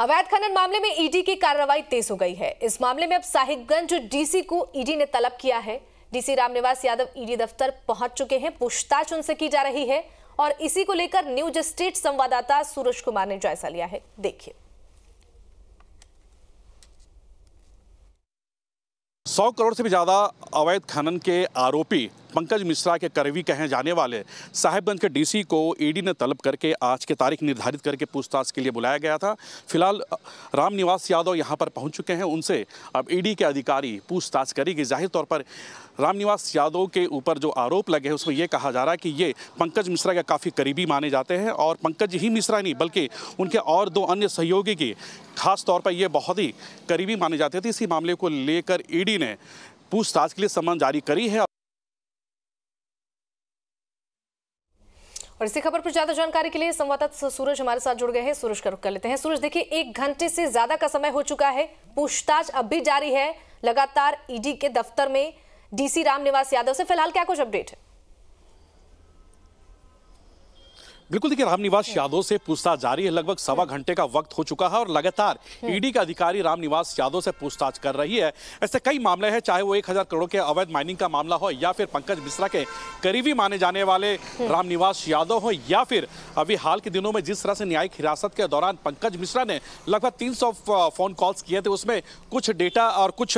अवैध खनन मामले में ईडी की कार्रवाई तेज हो गई है इस मामले में अब साहिबगंज डीसी को ईडी ने तलब किया है डीसी रामनिवास यादव ईडी दफ्तर पहुंच चुके हैं पूछताछ उनसे की जा रही है और इसी को लेकर न्यूज स्टेट संवाददाता सूरज कुमार ने जायजा लिया है देखिए सौ करोड़ से भी ज़्यादा अवैध खनन के आरोपी पंकज मिश्रा के करवी कहे जाने वाले साहिबगंज के डीसी को ईडी ने तलब करके आज की तारीख निर्धारित करके पूछताछ के लिए बुलाया गया था फिलहाल रामनिवास यादव यहाँ पर पहुँच चुके हैं उनसे अब ईडी के अधिकारी पूछताछ करेगी जाहिर तौर पर रामनिवास यादव के ऊपर जो आरोप लगे हैं उसमें यह कहा जा रहा है कि ये पंकज मिश्रा के काफ़ी करीबी माने जाते हैं और पंकज ही मिश्रा नहीं बल्कि उनके और दो अन्य सहयोगी की खास तौर पर ये बहुत ही करीबी माने जाते थे इसी मामले को लेकर ईडी ने पूछताछ के लिए समन जारी करी है और इसी खबर पर ज्यादा जानकारी के लिए संवाददाता सूरज हमारे साथ जुड़ गए हैं सूरज का रुख कर लेते हैं सूरज देखिए एक घंटे से ज्यादा का समय हो चुका है पूछताछ अब भी जारी है लगातार ईडी के दफ्तर में डीसी राम निवास यादव से फिलहाल क्या कुछ अपडेट है बिल्कुल देखिए रामनिवास हाँ। यादव से पूछताछ जारी है लगभग सवा हाँ। घंटे का वक्त हो चुका है और लगातार हाँ। ईडी का अधिकारी रामनिवास यादव से पूछताछ कर रही है ऐसे कई मामले हैं चाहे वो एक हजार करोड़ के अवैध माइनिंग का मामला हो या फिर पंकज मिश्रा के करीबी माने जाने वाले रामनिवास यादव हो या फिर अभी हाल के दिनों में जिस तरह से न्यायिक हिरासत के दौरान पंकज मिश्रा ने लगभग तीन फोन कॉल्स किए थे उसमें कुछ डेटा और कुछ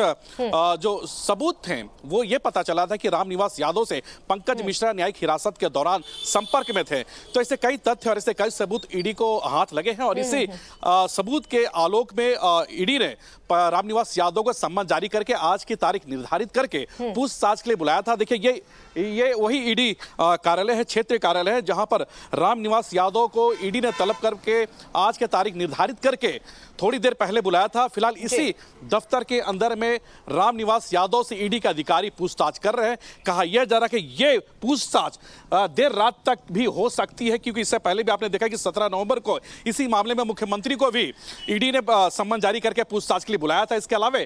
जो सबूत थे वो ये पता चला था कि रामनिवास यादव से पंकज मिश्रा न्यायिक हिरासत के दौरान संपर्क में थे तो ऐसे कई तथ्य और ऐसे कई सबूत ईडी को हाथ लगे हैं और हम्म, इसी हम्म, हम्म। सबूत के आलोक में ईडी ने रामनिवास यादव को सम्मान जारी करके आज की तारीख निर्धारित करके पूछताछ के लिए बुलाया था देखिए ये ये वही ईडी कार्यालय है क्षेत्रीय कार्यालय है जहां पर रामनिवास यादव को ईडी ने तलब करके आज के तारीख निर्धारित करके थोड़ी देर पहले बुलाया था फिलहाल इसी दफ्तर के अंदर में रामनिवास यादव से ईडी के अधिकारी पूछताछ कर रहे हैं कहा यह जा रहा है कि ये पूछताछ देर रात तक भी हो सकती है कि क्योंकि इससे पहले भी आपने देखा कि सत्रह नवंबर को इसी मामले में मुख्यमंत्री को भी ईडी ने सम्मन जारी करके पूछताछ के लिए बुलाया था इसके अलावा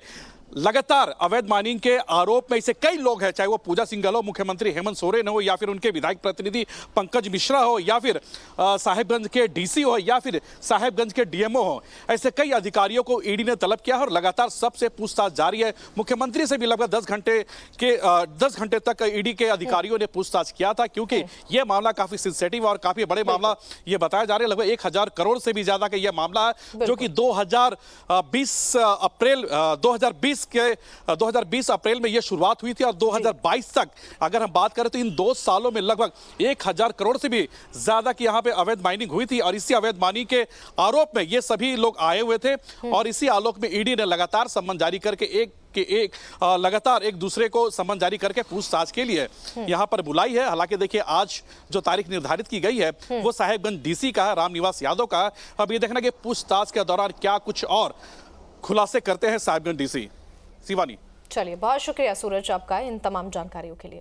लगातार अवैध माइनिंग के आरोप में इसे कई लोग हैं चाहे वो पूजा सिंघल हो मुख्यमंत्री हेमंत सोरेन हो या फिर उनके विधायक प्रतिनिधि पंकज मिश्रा हो या फिर साहेबगंज के डीसी हो या फिर साहेबगंज के डीएमओ हो ऐसे कई अधिकारियों को ईडी ने तलब किया है और लगातार सबसे पूछताछ जारी है मुख्यमंत्री से भी लगभग दस घंटे के दस घंटे तक ईडी के अधिकारियों ने पूछताछ किया था क्योंकि यह मामला काफी सेंसेटिव और काफी बड़े मामला ये बताया जा रहा है लगभग एक हजार करोड़ से भी ज्यादा का यह मामला है जो कि दो अप्रैल दो 2020 के 2020 अप्रैल में यह शुरुआत हुई थी और 2022 तक अगर हम बात करें तो इन दो सालों में लगभग एक हजार करोड़ से भी ज्यादा की यहाँ पे अवैध माइनिंग हुई थी और इसी अवैध माइनिंग के आरोप में ये सभी लोग आए हुए थे हम्म। और इसी आलोक में ईडी ने लगातार सम्मन जारी करके एक कि एक आ, लगातार एक दूसरे को समन जारी करके पूछताछ के लिए हम्म। यहां पर बुलाई है हालांकि देखिए आज जो तारीख निर्धारित की गई है हम्म। वो साहेबगंज डीसी का है रामनिवास यादव का अब ये देखना कि पूछताछ के दौरान क्या कुछ और खुलासे करते हैं साहेबगंज डीसी शिवानी चलिए बहुत शुक्रिया सूरज आपका इन तमाम जानकारियों के लिए